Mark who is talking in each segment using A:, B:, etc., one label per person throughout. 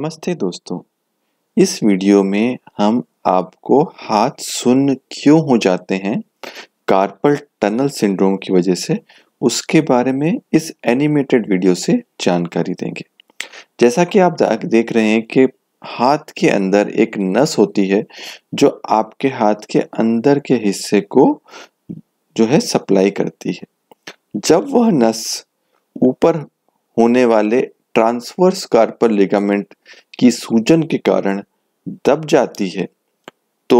A: नमस्ते दोस्तों इस वीडियो में हम आपको हाथ सुन्न क्यों हो जाते हैं कार्पल टनल सिंड्रोम की वजह से उसके बारे में इस एनिमेटेड वीडियो से जानकारी देंगे जैसा कि आप देख रहे हैं कि हाथ के अंदर एक नस होती है जो आपके हाथ के अंदर के हिस्से को जो है सप्लाई करती है जब वह नस ऊपर होने वाले ट्रांसवर्स कार्पल लिगामेंट की सूजन के कारण दब जाती है तो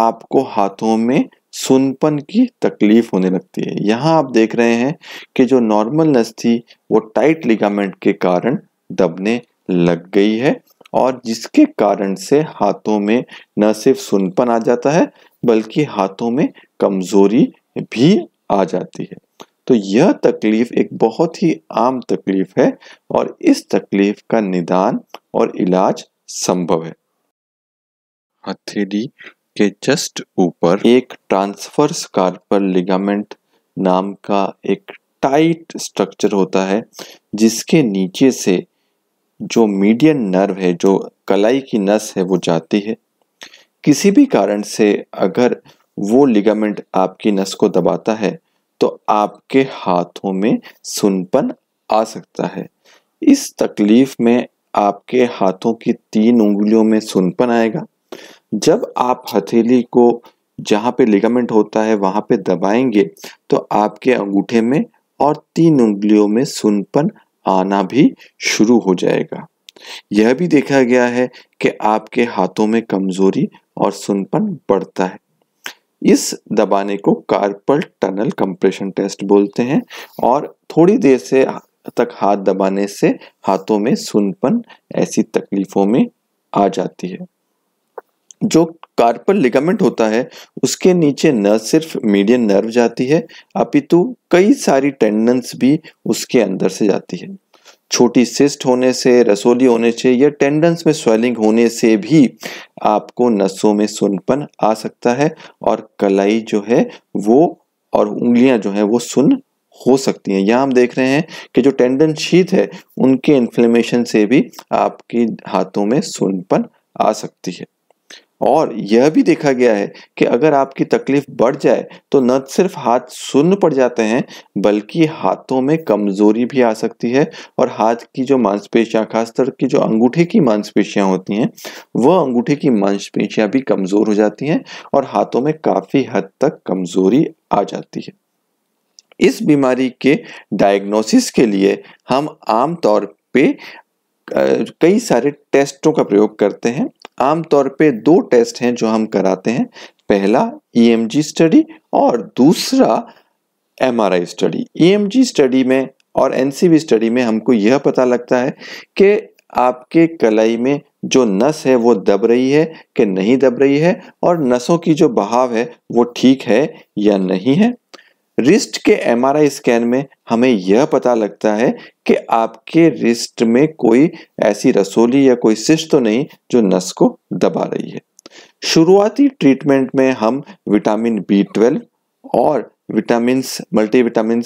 A: आपको हाथों में सुनपन की तकलीफ होने लगती है यहाँ आप देख रहे हैं कि जो नॉर्मल नस थी वो टाइट लिगामेंट के कारण दबने लग गई है और जिसके कारण से हाथों में न सिर्फ सुनपन आ जाता है बल्कि हाथों में कमजोरी भी आ जाती है तो यह तकलीफ एक बहुत ही आम तकलीफ है और इस तकलीफ का निदान और इलाज संभव है हथेली के जस्ट ऊपर एक ट्रांसफर कार्पल लिगामेंट नाम का एक टाइट स्ट्रक्चर होता है जिसके नीचे से जो मीडियन नर्व है जो कलाई की नस है वो जाती है किसी भी कारण से अगर वो लिगामेंट आपकी नस को दबाता है तो आपके हाथों में सुनपन आ सकता है इस तकलीफ में आपके हाथों की तीन उंगलियों में सुनपन आएगा जब आप हथेली को जहाँ पे लिगामेंट होता है वहाँ पे दबाएंगे तो आपके अंगूठे में और तीन उंगलियों में सुनपन आना भी शुरू हो जाएगा यह भी देखा गया है कि आपके हाथों में कमजोरी और सुनपन बढ़ता है इस दबाने को कार्पल टनल कंप्रेशन टेस्ट बोलते हैं और थोड़ी देर से तक हाथ दबाने से हाथों में सुनपन ऐसी तकलीफों में आ जाती है जो कार्पल लिगामेंट होता है उसके नीचे न सिर्फ मीडियन नर्व जाती है अपितु कई सारी टेंडन्स भी उसके अंदर से जाती है छोटी सिस्ट होने से रसोली होने से या टेंडेंस में स्वेलिंग होने से भी आपको नसों में सुनपन आ सकता है और कलाई जो है वो और उंगलियां जो है वो सुन हो सकती हैं यहाँ हम देख रहे हैं कि जो टेंडन शीत है उनके इन्फ्लेमेशन से भी आपकी हाथों में सुनपन आ सकती है और यह भी देखा गया है कि अगर आपकी तकलीफ बढ़ जाए तो न सिर्फ हाथ सुन्न पड़ जाते हैं बल्कि हाथों में कमजोरी भी आ सकती है और हाथ की जो मांसपेशियां खासतौर की जो अंगूठे की मांसपेशियां होती हैं वह अंगूठे की मांसपेशियां भी कमजोर हो जाती हैं और हाथों में काफी हद तक कमजोरी आ जाती है इस बीमारी के डायग्नोसिस के लिए हम आमतौर पे कई सारे टेस्टों का प्रयोग करते हैं आमतौर पे दो टेस्ट हैं जो हम कराते हैं पहला ईएमजी e स्टडी और दूसरा एमआरआई स्टडी ईएमजी स्टडी में और एनसीबी स्टडी में हमको यह पता लगता है कि आपके कलाई में जो नस है वो दब रही है कि नहीं दब रही है और नसों की जो बहाव है वो ठीक है या नहीं है रिस्ट के एमआरआई स्कैन में हमें यह पता लगता है कि आपके रिस्ट में कोई ऐसी रसोली या कोई सिस्ट तो नहीं जो नस को दबा रही है शुरुआती ट्रीटमेंट में हम विटामिन बी ट्वेल्व और विटामिन मल्टीविटामिन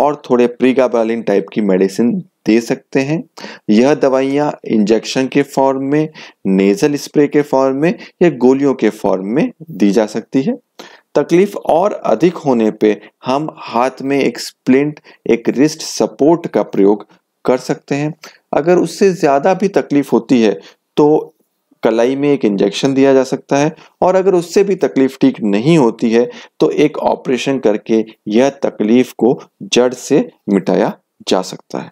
A: और थोड़े प्रीगाबालिन टाइप की मेडिसिन दे सकते हैं यह दवाइयाँ इंजेक्शन के फॉर्म में नेजल स्प्रे के फॉर्म में या गोलियों के फॉर्म में दी जा सकती है तकलीफ और अधिक होने पे हम हाथ में एक स्प्लिंट एक रिस्ट सपोर्ट का प्रयोग कर सकते हैं अगर उससे ज़्यादा भी तकलीफ होती है तो कलाई में एक इंजेक्शन दिया जा सकता है और अगर उससे भी तकलीफ ठीक नहीं होती है तो एक ऑपरेशन करके यह तकलीफ को जड़ से मिटाया जा सकता है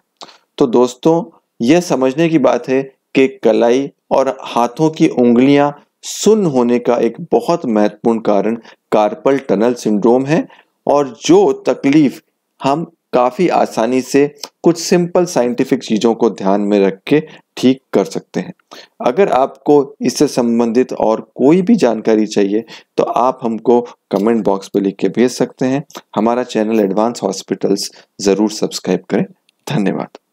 A: तो दोस्तों यह समझने की बात है कि कलाई और हाथों की उंगलियां सुन्न होने का एक बहुत महत्वपूर्ण कारण कार्पल टनल सिंड्रोम है और जो तकलीफ हम काफ़ी आसानी से कुछ सिंपल साइंटिफिक चीज़ों को ध्यान में रख के ठीक कर सकते हैं अगर आपको इससे संबंधित और कोई भी जानकारी चाहिए तो आप हमको कमेंट बॉक्स पर लिख के भेज सकते हैं हमारा चैनल एडवांस हॉस्पिटल्स ज़रूर सब्सक्राइब करें धन्यवाद